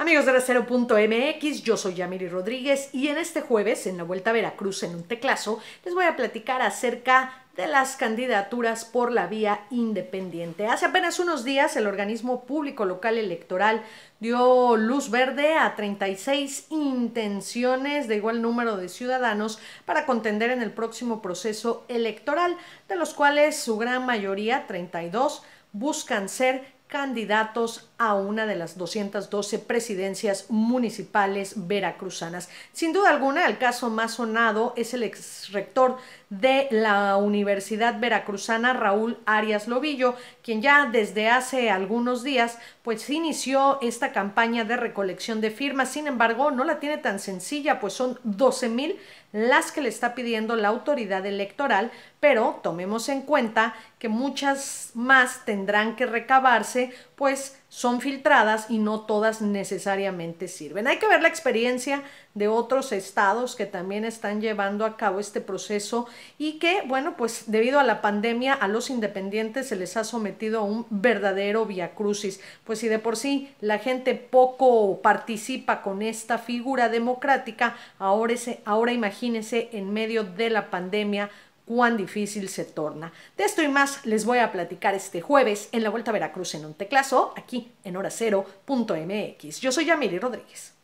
Amigos de Recero.mx, yo soy Yamiri Rodríguez y en este jueves, en la Vuelta a Veracruz en un teclazo, les voy a platicar acerca de las candidaturas por la vía independiente. Hace apenas unos días el organismo público local electoral dio luz verde a 36 intenciones de igual número de ciudadanos para contender en el próximo proceso electoral, de los cuales su gran mayoría, 32, buscan ser candidatos a una de las 212 presidencias municipales veracruzanas. Sin duda alguna, el caso más sonado es el ex rector de la Universidad Veracruzana, Raúl Arias Lobillo, quien ya desde hace algunos días pues inició esta campaña de recolección de firmas. Sin embargo, no la tiene tan sencilla, pues son 12 mil las que le está pidiendo la autoridad electoral, pero tomemos en cuenta que muchas más tendrán que recabarse pues son filtradas y no todas necesariamente sirven. Hay que ver la experiencia de otros estados que también están llevando a cabo este proceso y que, bueno, pues debido a la pandemia a los independientes se les ha sometido a un verdadero viacrucis. Pues si de por sí la gente poco participa con esta figura democrática, ahora, ese, ahora imagínense en medio de la pandemia cuán difícil se torna. De esto y más les voy a platicar este jueves en la Vuelta a Veracruz en un teclazo, aquí en horacero.mx. Yo soy Yamili Rodríguez.